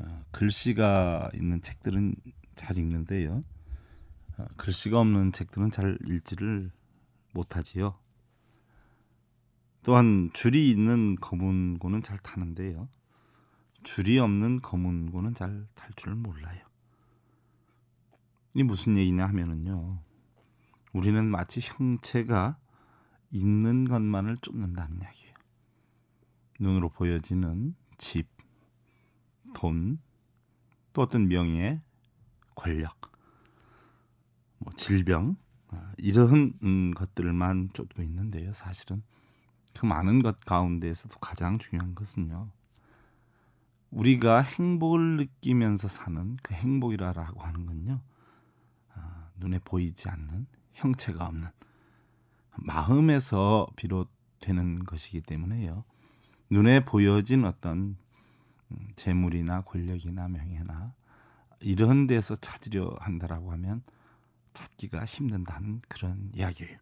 어, 글씨가 있는 책들은 잘 읽는데요. 어, 글씨가 없는 책들은 잘 읽지를 못하지요. 또한 줄이 있는 검은고는잘 타는데요. 줄이 없는 검은고는잘 탈 줄 몰라요. 이 무슨 얘기냐 하면은요. 우리는 마치 형체가 있는 것만을 쫓는다는 이야기예요. 눈으로 보여지는 집, 돈, 또 어떤 명예, 권력, 뭐 질병 아, 이런 음, 것들만 쫓고 있는데요. 사실은 그 많은 것 가운데에서도 가장 중요한 것은요. 우리가 행복을 느끼면서 사는 그 행복이라고 하는 건요. 아, 눈에 보이지 않는 형체가 없는 마음에서 비롯되는 것이기 때문에요. 눈에 보여진 어떤 음, 재물이나 권력이나 명예나 이런 데서 찾으려 한다라고 하면 찾기가 힘든다는 그런 이야기예요.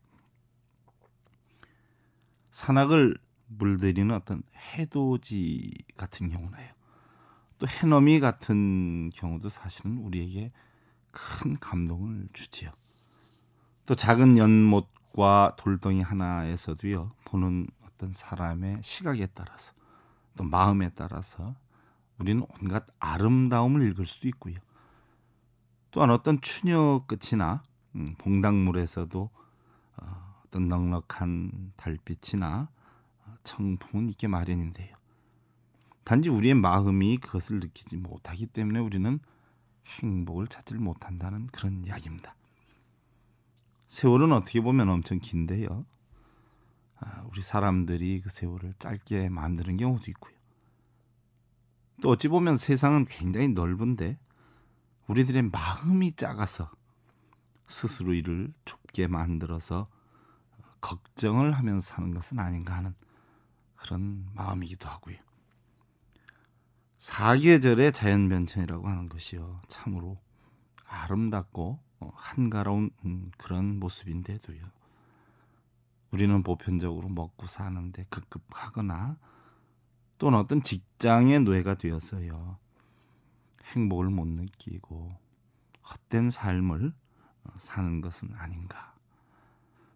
산악을 물들이는 어떤 해돋이 같은 경우나요. 또 해넘이 같은 경우도 사실은 우리에게 큰 감동을 주지요. 또 작은 연못과 돌덩이 하나에서도요 보는 어떤 사람의 시각에 따라서 또 마음에 따라서 우리는 온갖 아름다움을 읽을 수도 있고요. 또한 어떤 추녀 끝이나 음, 봉당물에서도 어, 떤 넉넉한 달빛이나 어, 청풍은 있게 마련인데요. 단지 우리의 마음이 그것을 느끼지 못하기 때문에 우리는 행복을 찾질 못한다는 그런 이야기입니다. 세월은 어떻게 보면 엄청 긴데요. 아, 우리 사람들이 그 세월을 짧게 만드는 경우도 있고요. 또 어찌 보면 세상은 굉장히 넓은데 우리들의 마음이 작아서 스스로 이를 좁게 만들어서 걱정을 하면서 사는 것은 아닌가 하는 그런 마음이기도 하고요. 사계절의 자연 변천이라고 하는 것이요. 참으로 아름답고 어, 한가로운 음, 그런 모습인데도요. 우리는 보편적으로 먹고 사는데 급급하거나 또는 어떤 직장의 노예가 되었어요. 행복을 못 느끼고 헛된 삶을 어, 사는 것은 아닌가.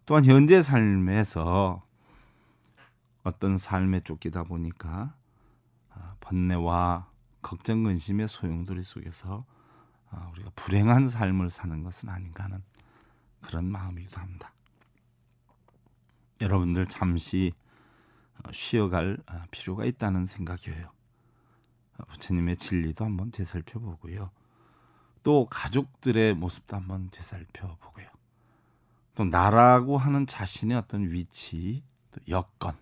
또한 현재 삶에서 어떤 삶에 쫓기다 보니까 어, 번뇌와 걱정 근심의 소용돌이 속에서 어, 우리가 불행한 삶을 사는 것은 아닌가 하는 그런 마음이기도 합니다. 여러분들 잠시 어, 쉬어갈 어, 필요가 있다는 생각이에요. 어, 부처님의 진리도 한번 되살펴보고요. 또 가족들의 모습도 한번 되살펴보고요. 또 나라고 하는 자신의 어떤 위치, 또 여건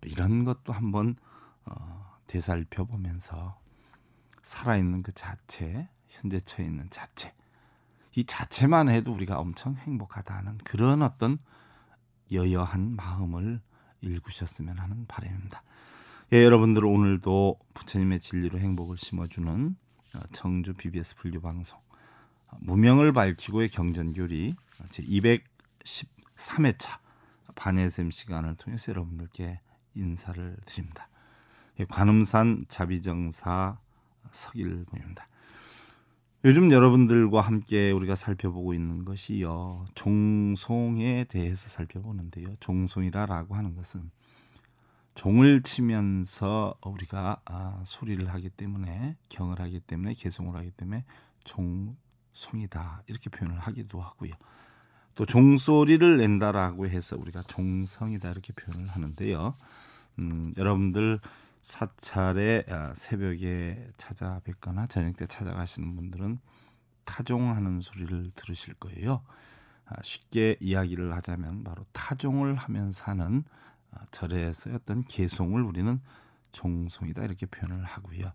뭐 이런 것도 한번 어, 되살펴보면서 살아있는 그 자체, 현재 처해 있는 자체 이 자체만 해도 우리가 엄청 행복하다는 그런 어떤 여여한 마음을 읽으셨으면 하는 바람입니다. 예, 여러분들 오늘도 부처님의 진리로 행복을 심어주는 어, 청주 BBS 불교 방송 어, 무명을 밝히고의 경전교리 어, 제 213회차 반예샘 시간을 통해서 여러분들께 인사를 드립니다. 예, 관음산 자비정사 석일봉입니다. 요즘 여러분들과 함께 우리가 살펴보고 있는 것이요. 종송에 대해서 살펴보는데요. 종송이라라고 하는 것은 종을 치면서 우리가 아, 소리를 하기 때문에 경을 하기 때문에 개송을 하기 때문에 종송이다 이렇게 표현을 하기도 하고요. 또 종소리를 낸다라고 해서 우리가 종성이다 이렇게 표현을 하는데요. 음, 여러분들 사찰에 아, 새벽에 찾아뵙거나 저녁 때 찾아가시는 분들은 타종하는 소리를 들으실 거예요. 아, 쉽게 이야기를 하자면 바로 타종을 하면서 하는 아, 절에서 어떤 개송을 우리는 종송이다 이렇게 표현을 하고요.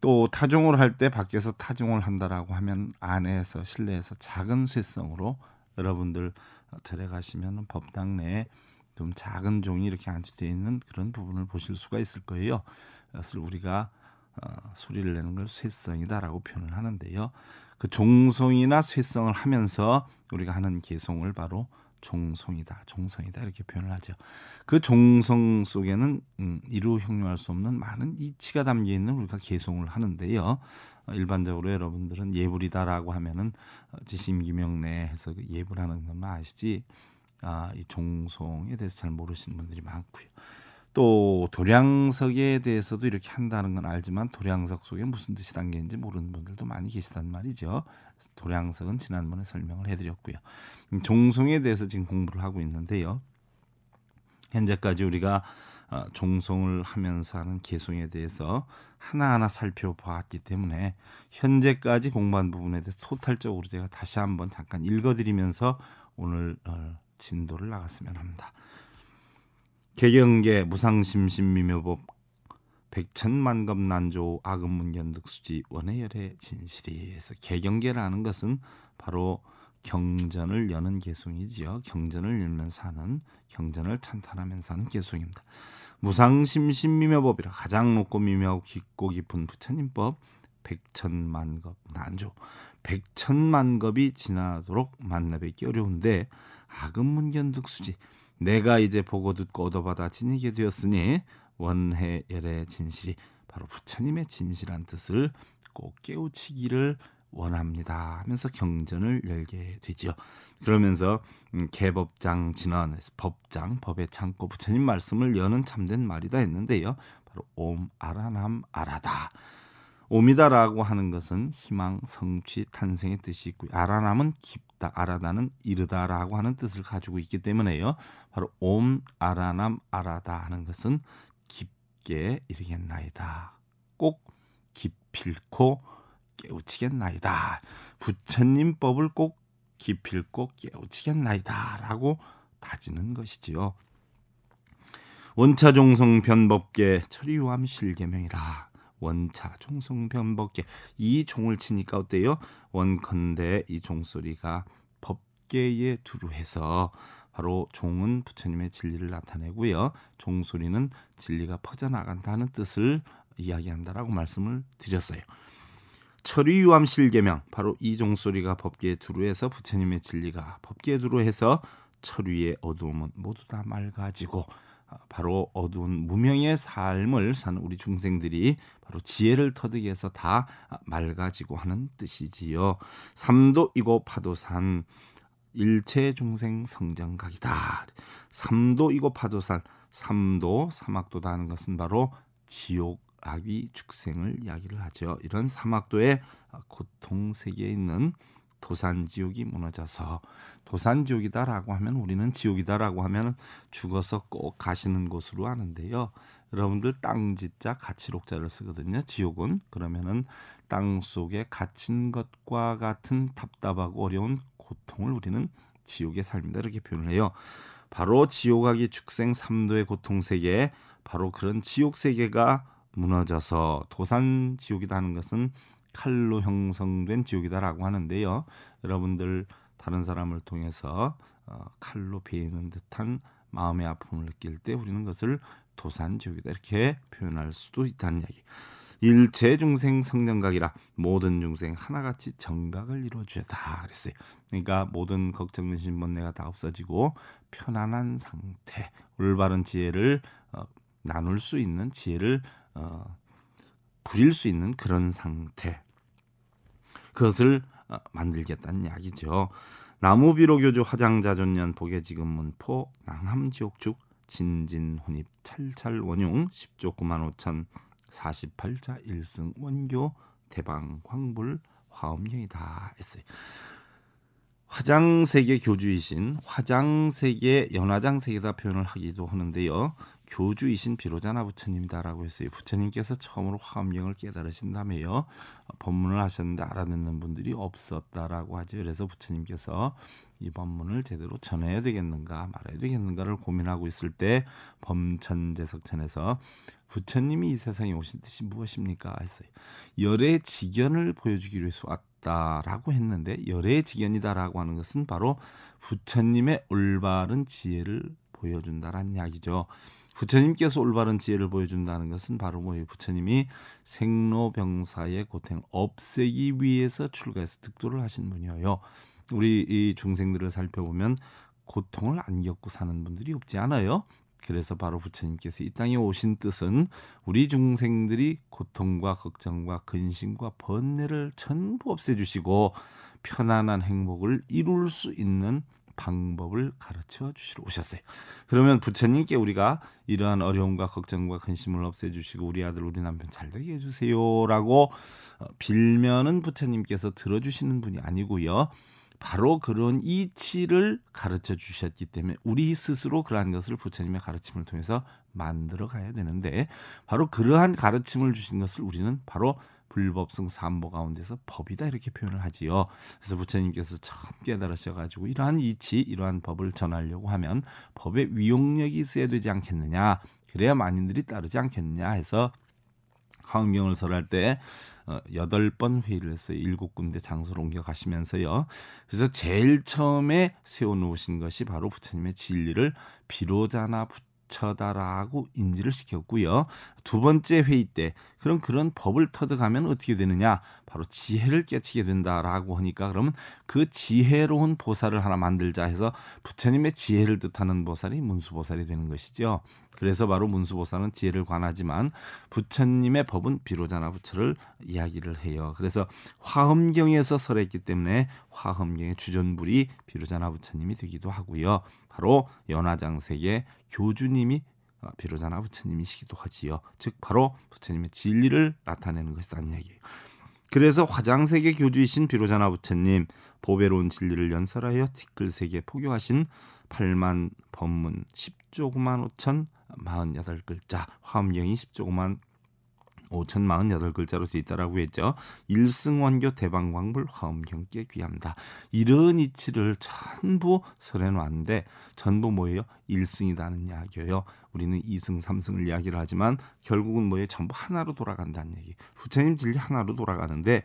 또 타종을 할 때 밖에서 타종을 한다라고 하면 안에서 실내에서 작은 쇠성으로 여러분들 어, 절에 가시면 법당 내에 좀 작은 종이 이렇게 안치되어 있는 그런 부분을 보실 수가 있을 거예요. 그것을 우리가 어, 소리를 내는 걸 쇠성이다라고 표현을 하는데요. 그종성이나 쇠성을 하면서 우리가 하는 개성을 바로 종성이다 종성이다 이렇게 표현을 하죠. 그 종성 속에는 음, 이루 형용할 수 없는 많은 이치가 담겨 있는 우리가 개성을 하는데요. 어, 일반적으로 여러분들은 예불이다라고 하면은 어, 지심기명내 해서 그 예불하는 것만 아시지 아, 이 종송에 대해서 잘 모르시는 분들이 많고요. 또 도량석에 대해서도 이렇게 한다는 건 알지만 도량석 속에 무슨 뜻이 담겨있는지 모르는 분들도 많이 계시단 말이죠. 도량석은 지난번에 설명을 해드렸고요. 음, 종송에 대해서 지금 공부를 하고 있는데요. 현재까지 우리가 어, 종송을 하면서 하는 개송에 대해서 하나하나 살펴보았기 때문에 현재까지 공부한 부분에 대해서 토탈적으로 제가 다시 한번 잠깐 읽어드리면서 오늘 어, 진도를 나갔으면 합니다. 개경계 무상심신미묘법 백천만금 난조 악음문견 득수지 원해열의 진실이에서 개경계라는 것은 바로 경전을 여는 개송이지요. 경전을 열면 사는 경전을 찬탄하면 사는 개송입니다. 무상심신미묘법이라 가장 높고 미묘하고 깊고 깊은 부처님법 백천만겁 난조 백천만겁이 지나도록 만나뵙기 어려운데 아은문견득수지 내가 이제 보고 듣고 얻어받아 지니게 되었으니 원해열의 진실이 바로 부처님의 진실한 뜻을 꼭 깨우치기를 원합니다 하면서 경전을 열게 되지요. 그러면서 음, 개법장 진언에서 법장 법의 창고 부처님 말씀을 여는 참된 말이다 했는데요. 바로 옴 아라남 아라다. 옴이다라고 하는 것은 희망, 성취, 탄생의 뜻이 있고 아라남은 깊 알다 알아다는 이르다라고 하는 뜻을 가지고 있기 때문에요. 바로 옴 아라남 아라다 하는 것은 깊게 이르겠나이다. 꼭 기필코 깨우치겠나이다. 부처님 법을 꼭 기필코 깨우치겠나이다라고 다지는 것이지요. 원차 종성 변법계 철유암 실계명이라 원차 종성 변법계 이 종을 치니까 어때요? 원컨대 이 종소리가 법계에 두루해서 바로 종은 부처님의 진리를 나타내고요. 종소리는 진리가 퍼져나간다는 뜻을 이야기한다라고 말씀을 드렸어요. 철의유암 실계명 바로 이 종소리가 법계에 두루해서 부처님의 진리가 법계에 두루해서 철위의 어두움은 모두 다 맑아지고 바로 어두운 무명의 삶을 산 우리 중생들이 바로 지혜를 터득해서 다 맑아지고 하는 뜻이지요. 삼도이고 파도산 일체 중생 성장각이다. 삼도이고 파도산 삼도 사막도다 하는 것은 바로 지옥 악귀 축생을 이야기를 하죠. 이런 사막도의 고통 세계에 있는 도산 지옥이 무너져서 도산 지옥이다라고 하면 우리는 지옥이다라고 하면 죽어서 꼭 가시는 곳으로 아는데요. 여러분들 땅짓자 가치록자를 쓰거든요. 지옥은 그러면은 땅 속에 갇힌 것과 같은 답답하고 어려운 고통을 우리는 지옥의 삶이다 이렇게 표현을 해요. 바로 지옥하기 축생 삼도의 고통 세계 바로 그런 지옥 세계가 무너져서 도산 지옥이다 하는 것은 칼로 형성된 지옥이다라고 하는데요. 여러분들 다른 사람을 통해서 어, 칼로 베이는 듯한 마음의 아픔을 느낄 때 우리는 그 것을 도산 지옥이다 이렇게 표현할 수도 있다는 얘기 일체 중생 성령각이라 모든 중생 하나같이 정각을 이루어 주다 그랬어요. 그러니까 모든 걱정 근심 번뇌가 다 없어지고 편안한 상태, 올바른 지혜를 어, 나눌 수 있는 지혜를 어, 부릴 수 있는 그런 상태. 그것을 어, 만들겠다는 이야기죠. 나무비로 교주 화장자 존년 보게 지금문포 낭함지옥축 진진혼입 찰찰원용 10조 9만 5천 48자 1승 원교 대방 황불 화엄령이다 했어요. 화장세계 교주이신 화장세계 연화장세계다 표현을 하기도 하는데요. 교주이신 비로자나 부처님이다라고 했어요. 부처님께서 처음으로 화엄경을 깨달으신 다며요 법문을 하셨는데 알아듣는 분들이 없었다라고 하죠. 그래서 부처님께서 이 법문을 제대로 전해야 되겠는가 말아야 되겠는가를 고민하고 있을 때 범천재석천에서 부처님이 이 세상에 오신 뜻이 무엇입니까 했어요. 열의 직연을 보여주기로 해서 왔다라고 했는데 열의 직연이다라고 하는 것은 바로 부처님의 올바른 지혜를 보여준다라는 이야기죠. 부처님께서 올바른 지혜를 보여준다는 것은 바로 뭐 부처님이 생로병사의 고통 없애기 위해서 출가해서 득도를 하신 분이어요. 우리 이 중생들을 살펴보면 고통을 안 겪고 사는 분들이 없지 않아요. 그래서 바로 부처님께서 이 땅에 오신 뜻은 우리 중생들이 고통과 걱정과 근심과 번뇌를 전부 없애주시고 편안한 행복을 이룰 수 있는 방법을 가르쳐 주시러 오셨어요. 그러면 부처님께 우리가 이러한 어려움과 걱정과 근심을 없애 주시고 우리 아들 우리 남편 잘 되게 해 주세요라고 어, 빌면은 부처님께서 들어 주시는 분이 아니고요. 바로 그런 이치를 가르쳐 주셨기 때문에 우리 스스로 그러한 것을 부처님의 가르침을 통해서 만들어 가야 되는데 바로 그러한 가르침을 주신 것을 우리는 바로 불법성 삼보 가운데서 법이다 이렇게 표현을 하지요. 그래서 부처님께서 처음 깨달으셔가지고 이러한 이치 이러한 법을 전하려고 하면 법의 위용력이 있어야 되지 않겠느냐 그래야 만인들이 따르지 않겠느냐 해서 화엄경을 설할 때 어, 여덟 번 회의를 했어요. 일곱 군데 장소를 옮겨가시면서요. 그래서 제일 처음에 세워놓으신 것이 바로 부처님의 진리를 비로자나 부처 처다라고 인지를 시켰고요. 두 번째 회의 때 그럼 그런 법을 터득하면 어떻게 되느냐? 바로 지혜를 깨치게 된다라고 하니까 그러면 그 지혜로운 보살을 하나 만들자 해서 부처님의 지혜를 뜻하는 보살이 문수보살이 되는 것이죠. 그래서 바로 문수보사는 지혜를 관하지만 부처님의 법은 비로자나 부처를 이야기를 해요. 그래서 화엄경에서 설했기 때문에 화엄경의 주전불이 비로자나 부처님이 되기도 하고요. 바로 연화장색의 교주님이 아, 비로자나 부처님이시기도 하지요. 즉 바로 부처님의 진리를 나타내는 것이라는 이야기예요. 그래서 화장세계 교주이신 비로자나 부처님 보배로운 진리를 연설하여 티끌세계 포교하신 8만 법문 10조 구만 5천 48글자 화엄경이 10조 구만 5,048글자로 되어 있다라고 했죠. 일승원교 대방광불 화엄경께 귀합니다. 이런 이치를 전부 설해놓았는데 전부 뭐예요? 일승이다는 이야기예요. 우리는 2승3승을 이야기를 하지만 결국은 뭐예요? 전부 하나로 돌아간다는 얘기. 부처님 진리 하나로 돌아가는데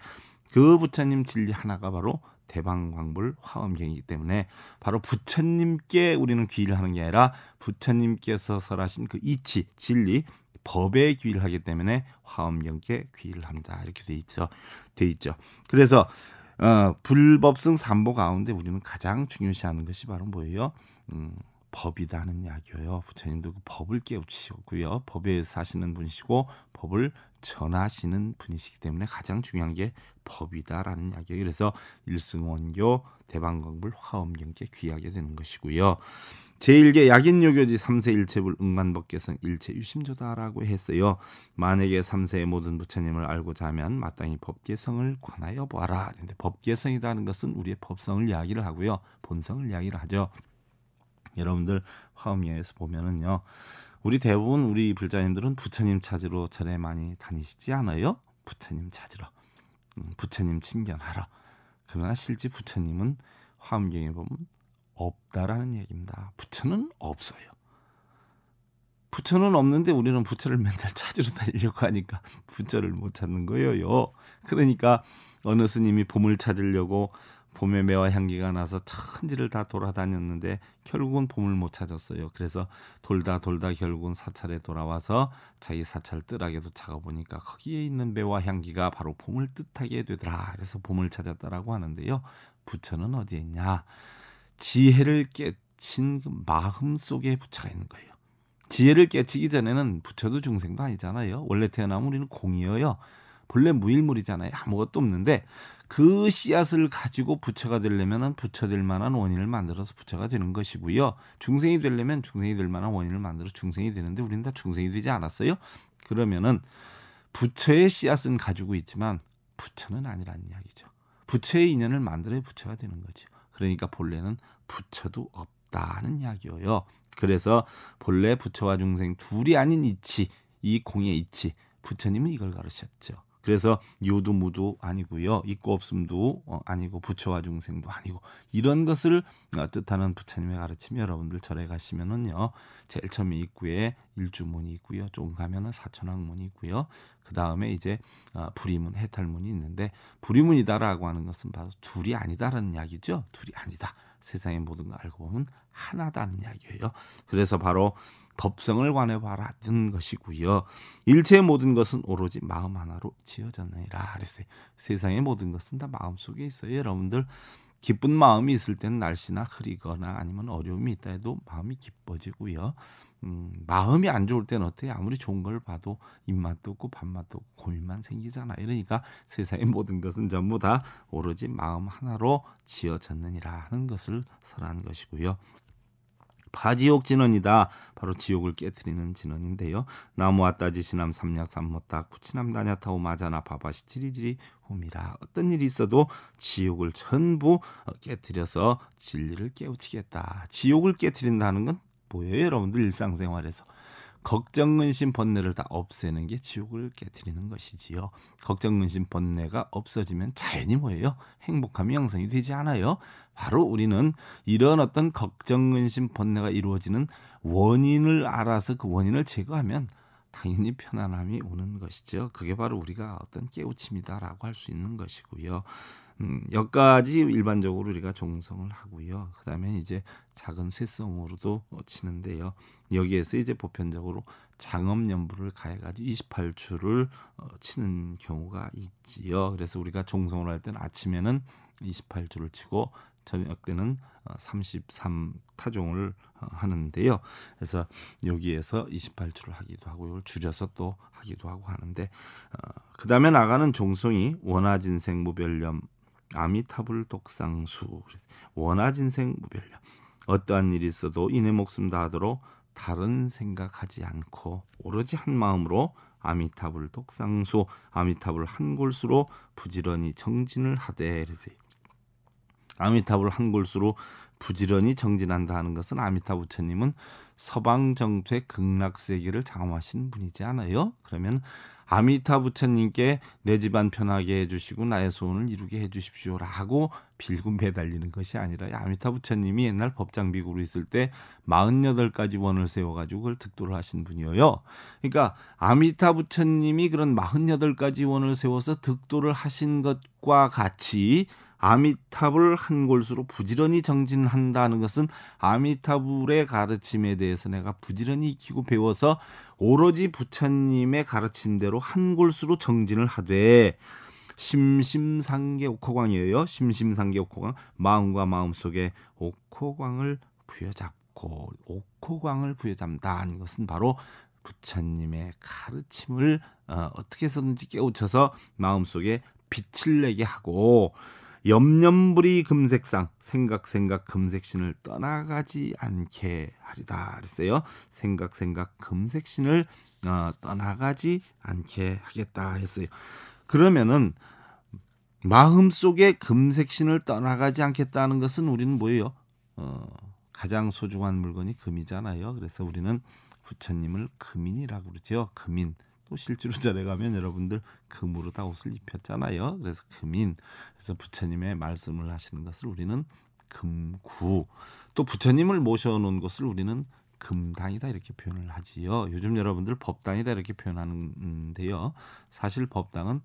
그 부처님 진리 하나가 바로 대방광불 화엄경이기 때문에 바로 부처님께 우리는 귀의를 하는 게 아니라 부처님께서 설하신 그 이치 진리 법에 귀의를 하기 때문에 화엄경께 귀의를 합니다. 이렇게 돼 있죠. 돼 있죠. 그래서 어, 불법승 삼보 가운데 우리는 가장 중요시하는 것이 바로 뭐예요? 음, 법이다는 이야기예요 부처님도 그 법을 깨우치셨고요. 법에 사시는 분이시고 법을 전하시는 분이시기 때문에 가장 중요한 게 법이다라는 이야기예요. 그래서 일승원교, 대방광불, 화엄경께 귀하게 되는 것이고요. 제1계 약인요교지 3세 일체불 응만법계성 일체 유심조다라고 했어요. 만약에 3세의 모든 부처님을 알고자 하면 마땅히 법계성을 권하여 보아라. 그런데 법계성이라는 것은 우리의 법성을 이야기를 하고요. 본성을 이야기를 하죠. 여러분들 화엄경에서 보면은요. 우리 대부분 우리 불자님들은 부처님 찾으러 절에 많이 다니시지 않아요? 부처님 찾으러. 음, 부처님 친견하라. 그러나 실제 부처님은 화엄경에 보면 없다라는 얘기입니다. 부처는 없어요. 부처는 없는데 우리는 부처를 맨날 찾으러 다니려고 하니까 부처를 못 찾는 거예요. 그러니까 어느 스님이 봄을 찾으려고 봄의 매화 향기가 나서 천지를 다 돌아다녔는데 결국은 봄을 못 찾았어요. 그래서 돌다 돌다 결국은 사찰에 돌아와서 자기 사찰 뜰하게도 작아보니까 거기에 있는 매화 향기가 바로 봄을 뜻하게 되더라. 그래서 봄을 찾았다라고 하는데요. 부처는 어디에 있냐? 지혜를 깨친 그 마음 속에 부처가 있는 거예요. 지혜를 깨치기 전에는 부처도 중생도 아니잖아요. 원래 태어나면 우리는 공이어요. 본래 무일물이잖아요. 아무것도 없는데 그 씨앗을 가지고 부처가 되려면 부처될 만한 원인을 만들어서 부처가 되는 것이고요. 중생이 되려면 중생이 될 만한 원인을 만들어 중생이 되는데 우리는 다 중생이 되지 않았어요. 그러면은 부처의 씨앗은 가지고 있지만 부처는 아니라는 이야기죠. 부처의 인연을 만들어야 부처가 되는 거죠. 그러니까 본래는 부처도 없다 는 이야기예요. 그래서 본래 부처와 중생 둘이 아닌 이치, 이 공의 이치, 부처님은 이걸 가르셨죠 그래서 유도 무도 아니고요. 있고 없음도 어, 아니고 부처와 중생도 아니고 이런 것을 어, 뜻하는 부처님의 가르침 여러분들 절에 가시면은요. 제일 처음에 입구에 일주문이 있고요. 조금 가면은 사천왕문이 있고요. 그 다음에 이제 어, 불이문, 해탈문이 있는데 불이문이다라고 하는 것은 바로 둘이 아니다라는 이야기죠. 둘이 아니다. 세상의 모든 걸 알고 보면 하나다는 이야기예요. 그래서 바로 법성을 관해봐라 는 것이고요. 일체의 모든 것은 오로지 마음 하나로 지어졌느니라 그랬어 세상의 모든 것은 다 마음 속에 있어요. 여러분들 기쁜 마음이 있을 때는 날씨나 흐리거나 아니면 어려움이 있다 해도 마음이 기뻐지고요. 음, 마음이 안 좋을 때는 어떻게 아무리 좋은 걸 봐도 입맛도 없고 밥맛도 없고 고민만 생기잖아. 이러니까 세상의 모든 것은 전부 다 오로지 마음 하나로 지어졌느니라 하는 것을 설한 것이고요. 파지옥 진원이다. 바로 지옥을 깨뜨리는 진원인데요. 나무왔다지 시남 삼략 삼 못다 쿠치남 다냐타오 마자나 바바시 치리지리 호미라 어떤 일이 있어도 지옥을 전부 어, 깨뜨려서 진리를 깨우치겠다. 지옥을 깨뜨린다는 건 뭐예요, 여러분들 일상생활에서? 걱정 근심 번뇌를 다 없애는 게 지옥을 깨뜨리는 것이지요. 걱정 근심 번뇌가 없어지면 자연히 뭐예요? 행복함이 형성이 되지 않아요. 바로 우리는 이런 어떤 걱정 근심 번뇌가 이루어지는 원인을 알아서 그 원인을 제거하면 당연히 편안함이 오는 것이죠. 그게 바로 우리가 어떤 깨우침이다라고 할 수 있는 것이고요. 음, 여기까지 일반적으로 우리가 종성을 하고요. 그다음에 이제 작은 쇠성으로도 치는데요. 여기에서 이제 보편적으로 장엄연부를 가해가지고 28주를 어, 치는 경우가 있지요. 그래서 우리가 종성을 할 때는 아침에는 2 8줄을 치고 저녁 때는 33 어, 타종을 어, 하는데요. 그래서 여기에서 2 8줄을 하기도 하고 이걸 줄여서 또 하기도 하고 하는데 어, 그 다음에 나가는 종송이 원화진생 무별념 아미타불 독상수 원하진생 무별력 어떠한 일이 있어도 이내 목숨 다하도록 다른 생각하지 않고 오로지 한 마음으로 아미타불 독상수 아미타불 한 골수로 부지런히 정진을 하되 아미타불 한 골수로 부지런히 정진한다 하는 것은 아미타 부처님은 서방 정토의 극락 세계를 장엄하신 분이지 않아요? 그러면 아미타 부처님께 내 집안 편하게 해주시고 나의 소원을 이루게 해주십시오라고 빌고 매달리는 것이 아니라 아미타 부처님이 옛날 법장비구로 있을 때 48가지 원을 세워가지고 그걸 득도를 하신 분이에요. 그러니까 아미타 부처님이 그런 48가지 원을 세워서 득도를 하신 것과 같이 아미타불 한 골수로 부지런히 정진한다는 것은 아미타불의 가르침에 대해서 내가 부지런히 익히고 배워서 오로지 부처님의 가르침대로 한 골수로 정진을 하되 심심상계 옥호광이에요. 심심상계 옥호광 마음과 마음 속에 옥호광을 부여잡고 옥호광을 부여잡는다는 것은 바로 부처님의 가르침을 어, 어떻게 해서든지 깨우쳐서 마음속에 빛을 내게 하고 염염불이 금색상 생각 생각 금색신을 떠나가지 않게 하리다 그랬어요. 생각 생각 금색신을 어, 떠나가지 않게 하겠다 했어요. 그러면은 마음속에 금색신을 떠나가지 않겠다는 것은 우리는 뭐예요? 어, 가장 소중한 물건이 금이잖아요. 그래서 우리는 부처님을 금인이라고 그러죠. 금인. 또실제로절에 가면 여러분들 금으로 다 옷을 입혔잖아요. 그래서 금인. 그래서 부처님의 말씀을 하시는 것을 우리는 금구. 또 부처님을 모셔놓은 것을 우리는 금당이다 이렇게 표현을 하지요. 요즘 여러분들 법당이다 이렇게 표현하는데요. 사실 법당은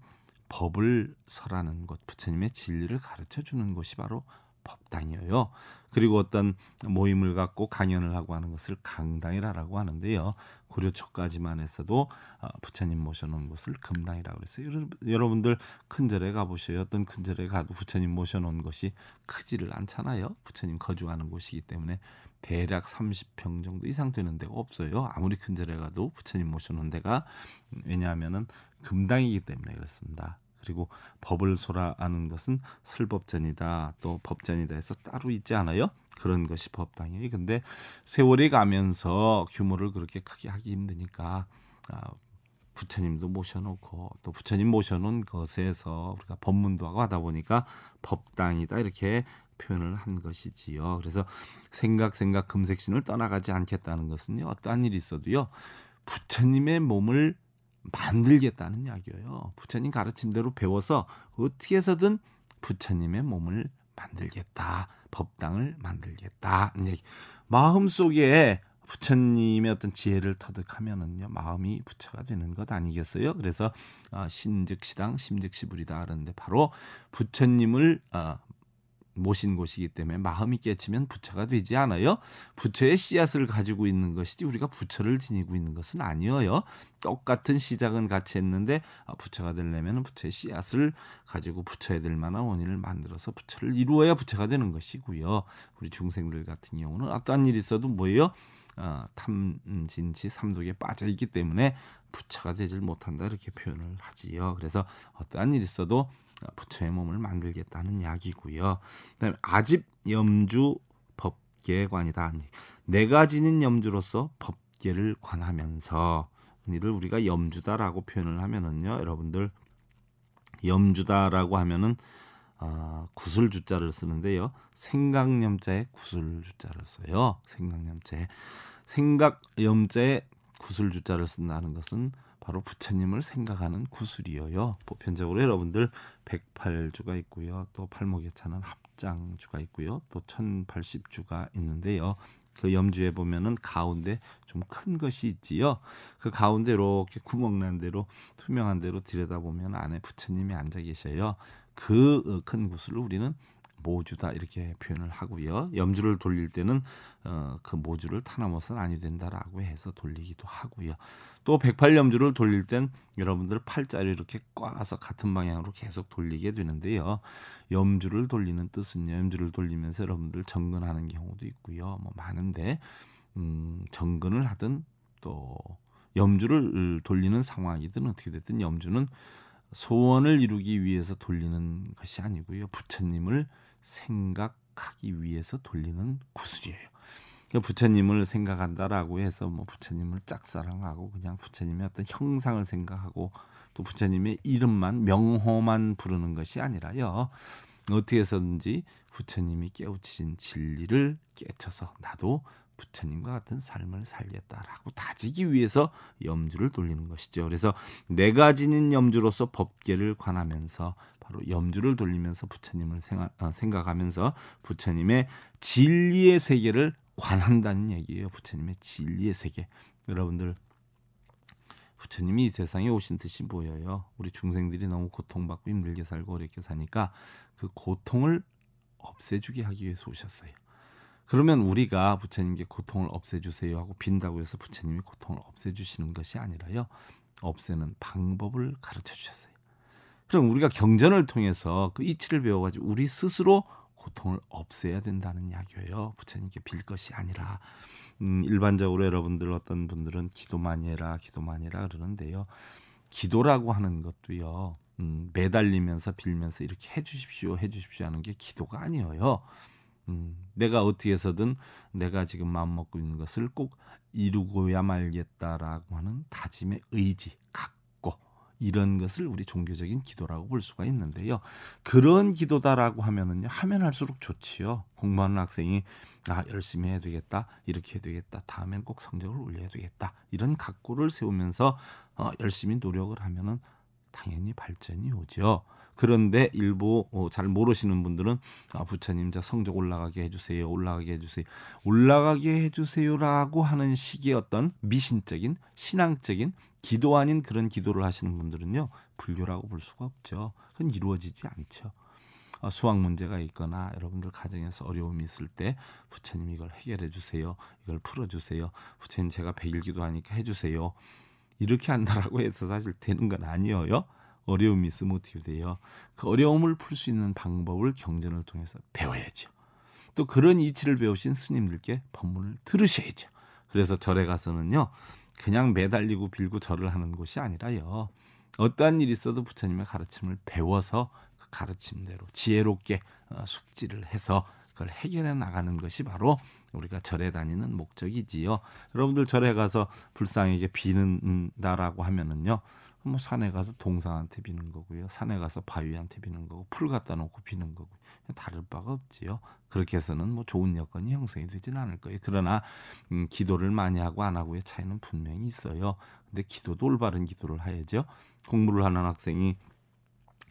법을 설하는 곳, 부처님의 진리를 가르쳐 주는 곳이 바로 법당이에요. 그리고 어떤 모임을 갖고 강연을 하고 하는 것을 강당이라고 하는데요. 고려 초까지만 했어도 어, 부처님 모셔놓은 곳을 금당이라고 그랬어요. 여러분들 큰 절에 가보셔요. 어떤 큰 절에 가도 부처님 모셔놓은 것이 크지를 않잖아요. 부처님 거주하는 곳이기 때문에 대략 30평 정도 이상 되는 데가 없어요. 아무리 큰 절에 가도 부처님 모셔놓은 데가 음, 왜냐하면은 금당이기 때문에 그렇습니다. 그리고 법을 소라 하는 것은 설법전이다 또 법전이다 해서 따로 있지 않아요 그런 것이 법당이에요 근데 세월이 가면서 규모를 그렇게 크게 하기 힘드니까 아, 부처님도 모셔놓고 또 부처님 모셔놓은 것에서 우리가 법문도 하고 하다 보니까 법당이다 이렇게 표현을 한 것이지요. 그래서 생각 생각 금색신을 떠나가지 않겠다는 것은요. 어떠한 일이 있어도요. 부처님의 몸을 만들겠다는 이야기예요. 부처님 가르침대로 배워서 어떻게 해서든 부처님의 몸을 만들겠다. 법당을 만들겠다. 마음속에 부처님의 어떤 지혜를 터득하면은요 마음이 부처가 되는 것 아니겠어요? 그래서 어, 신즉시당 심즉시불이다 그러는데 바로 부처님을 어, 모신 곳이기 때문에 마음이 깨치면 부처가 되지 않아요. 부처의 씨앗을 가지고 있는 것이지 우리가 부처를 지니고 있는 것은 아니어요. 똑같은 시작은 같이 했는데 아, 부처가 되려면 부처의 씨앗을 가지고 부처에 될 만한 원인을 만들어서 부처를 이루어야 부처가 되는 것이고요. 우리 중생들 같은 경우는 어떠한 일이 있어도 뭐예요? 어, 탐진치 삼독에 빠져 있기 때문에 부처가 되질 못한다 이렇게 표현을 하지요. 그래서 어떠한 일이 있어도 부처의 몸을 만들겠다는 약이고요. 그다음에 아집 염주 법계관이다. 내가 지는 염주로서 법계를 관하면서 이를 우리가 염주다라고 표현을 하면은요, 여러분들 염주다라고 하면은 아, 구슬주자를 쓰는데요. 생각염자에 구슬주자를 써요. 생각염자에 생각염자에 구슬주자를 쓴다는 것은 바로 부처님을 생각하는 구슬이어요. 보편적으로 뭐 여러분들 백팔주가 있고요. 또 팔목에 차는 합장주가 있고요. 또 천팔십주가 있는데요. 그 염주에 보면은 가운데 좀 큰 것이 있지요. 그 가운데 이렇게 구멍난 대로 투명한 대로 들여다보면 안에 부처님이 앉아 계셔요. 그큰 어, 구슬을 우리는 모주다 이렇게 표현을 하고요. 염주를 돌릴 때는 어, 그 모주를 타나못은 아니 된다라고 해서 돌리기도 하고요. 또 108염주를 돌릴 땐 여러분들 팔자를 이렇게 꽉서 같은 방향으로 계속 돌리게 되는데요. 염주를 돌리는 뜻은요. 염주를 돌리면서 여러분들 정근하는 경우도 있고요. 뭐 많은데 음, 정근을 하든 또 염주를 돌리는 상황이든 어떻게 됐든 염주는 소원을 이루기 위해서 돌리는 것이 아니고요. 부처님을 생각하기 위해서 돌리는 구슬이에요. 그러니까 부처님을 생각한다라고 해서 뭐 부처님을 짝사랑하고 그냥 부처님의 어떤 형상을 생각하고 또 부처님의 이름만 명호만 부르는 것이 아니라요. 어떻게 해서든지 부처님이 깨우치신 진리를 깨쳐서 나도 부처님과 같은 삶을 살겠다라고 다지기 위해서 염주를 돌리는 것이죠. 그래서 내가 지닌 염주로서 법계를 관하면서 바로 염주를 돌리면서 부처님을 어, 생각하면서 부처님의 진리의 세계를 관한다는 얘기예요. 부처님의 진리의 세계. 여러분들 부처님이 이 세상에 오신 뜻이 뭐예요? 우리 중생들이 너무 고통받고 힘들게 살고 어렵게 사니까 그 고통을 없애주게 하기 위해서 오셨어요. 그러면 우리가 부처님께 고통을 없애주세요 하고 빈다고 해서 부처님이 고통을 없애주시는 것이 아니라요. 없애는 방법을 가르쳐 주셨어요. 그럼 우리가 경전을 통해서 그 이치를 배워가지고 우리 스스로 고통을 없애야 된다는 이야기예요 부처님께 빌 것이 아니라 음, 일반적으로 여러분들 어떤 분들은 기도 많이 해라, 기도 많이 해라 그러는데요. 기도라고 하는 것도요. 음, 매달리면서 빌면서 이렇게 해주십시오, 해주십시오 하는 게 기도가 아니에요. 음, 내가 어떻게 해서든 내가 지금 마음먹고 있는 것을 꼭 이루고야 말겠다라고 하는 다짐의 의지, 갖고 이런 것을 우리 종교적인 기도라고 볼 수가 있는데요. 그런 기도다라고 하면은요, 하면 할수록 좋지요. 공부하는 학생이 아 열심히 해야 되겠다, 이렇게 해야 되겠다, 다음엔 꼭 성적을 올려야 되겠다 이런 각고를 세우면서 어, 열심히 노력을 하면은 당연히 발전이 오죠. 그런데 일부 어, 잘 모르시는 분들은 아 부처님 자 성적 올라가게 해주세요 올라가게 해주세요 올라가게 해주세요라고 하는 식의 어떤 미신적인 신앙적인 기도 아닌 그런 기도를 하시는 분들은요 불교라고 볼 수가 없죠 그건 이루어지지 않죠 어, 수학 문제가 있거나 여러분들 가정에서 어려움이 있을 때 부처님 이걸 해결해 주세요 이걸 풀어 주세요 부처님 제가 백일기도 하니까 해주세요 이렇게 한다라고 해서 사실 되는 건 아니에요. 어려움이 있으 어떻게 돼요? 그 어려움을 풀 수 있는 방법을 경전을 통해서 배워야죠. 또 그런 이치를 배우신 스님들께 법문을 들으셔야죠. 그래서 절에 가서는요. 그냥 매달리고 빌고 절을 하는 곳이 아니라요. 어떠한 일이 있어도 부처님의 가르침을 배워서 그 가르침대로 지혜롭게 어, 숙지를 해서 그걸 해결해 나가는 것이 바로 우리가 절에 다니는 목적이지요. 여러분들 절에 가서 불쌍하게 비는다라고 하면은요. 뭐 산에 가서 동상한테 비는 거고요. 산에 가서 바위한테 비는 거고 풀 갖다 놓고 비는 거고 다를 바가 없지요. 그렇게 해서는 뭐 좋은 여건이 형성이 되진 않을 거예요. 그러나 음, 기도를 많이 하고 안 하고의 차이는 분명히 있어요. 근데 기도도 올바른 기도를 해야죠. 공부를 하는 학생이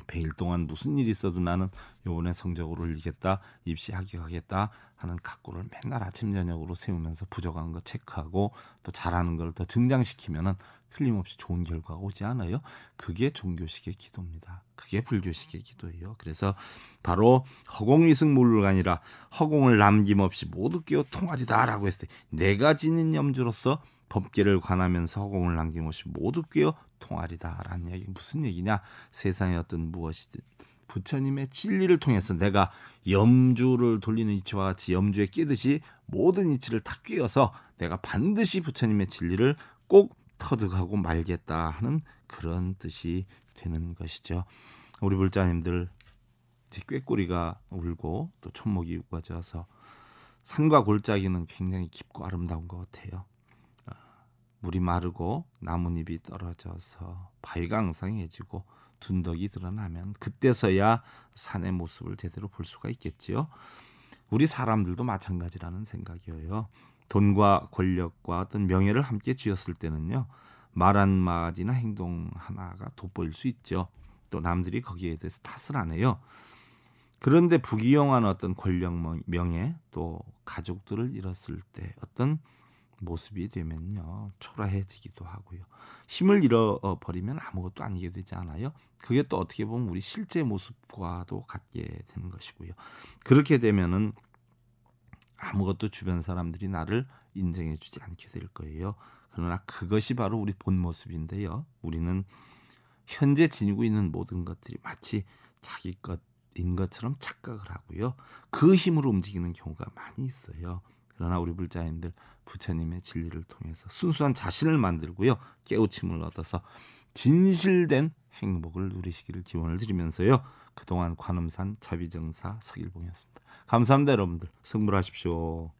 배일 동안 무슨 일이 있어도 나는 요번에 성적을 올리겠다 입시 합격하겠다 하는 각고를 맨날 아침 저녁으로 세우면서 부족한 거 체크하고 또 잘하는 걸더 증장시키면은 틀림없이 좋은 결과가 오지 않아요. 그게 종교식의 기도입니다. 그게 불교식의 기도예요. 그래서 바로 허공위승물을 아니라 허공을 남김없이 모두 깨어 통하리다라고 했어요. 내가 지닌 염주로서 법계를 관하면서 허공을 남김없이 모두 깨어 통하리다라는 이야기 무슨 얘기냐? 세상의 어떤 무엇이든 부처님의 진리를 통해서 내가 염주를 돌리는 이치와 같이 염주에 끼듯이 모든 이치를 다 끼어서 내가 반드시 부처님의 진리를 꼭 터득하고 말겠다 하는 그런 뜻이 되는 것이죠. 우리 불자님들 제 꾀꼬리가 울고 또 촌목이 우거져서 산과 골짜기는 굉장히 깊고 아름다운 것 같아요. 아, 물이 마르고 나뭇잎이 떨어져서 바위가 앙상해지고 둔덕이 드러나면 그때서야 산의 모습을 제대로 볼 수가 있겠지요. 우리 사람들도 마찬가지라는 생각이에요. 돈과 권력과 어떤 명예를 함께 쥐었을 때는요. 말 한마디나 행동 하나가 돋보일 수 있죠. 또 남들이 거기에 대해서 탓을 안 해요. 그런데 부귀영화는 어떤 권력 명예 또 가족들을 잃었을 때 어떤 모습이 되면요 초라해지기도 하고요 힘을 잃어버리면 아무것도 아니게 되지 않아요 그게 또 어떻게 보면 우리 실제 모습과도 같게 되는 것이고요 그렇게 되면은 아무것도 주변 사람들이 나를 인정해 주지 않게 될 거예요. 그러나 그것이 바로 우리 본 모습인데요. 우리는 현재 지니고 있는 모든 것들이 마치 자기 것인 것처럼 착각을 하고요. 그 힘으로 움직이는 경우가 많이 있어요. 그러나 우리 불자인들 부처님의 진리를 통해서 순수한 자신을 만들고요. 깨우침을 얻어서 진실된 행복을 누리시기를 기원을 드리면서요. 그동안 관음산 자비정사 서일봉이었습니다 감사합니다 여러분들. 승부하십시오.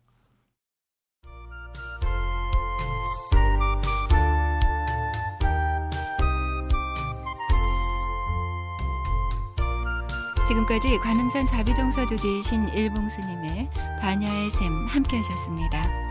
지금까지 관음산 자비정서 조지이신 일봉스님의 반야의 샘 함께 하셨습니다.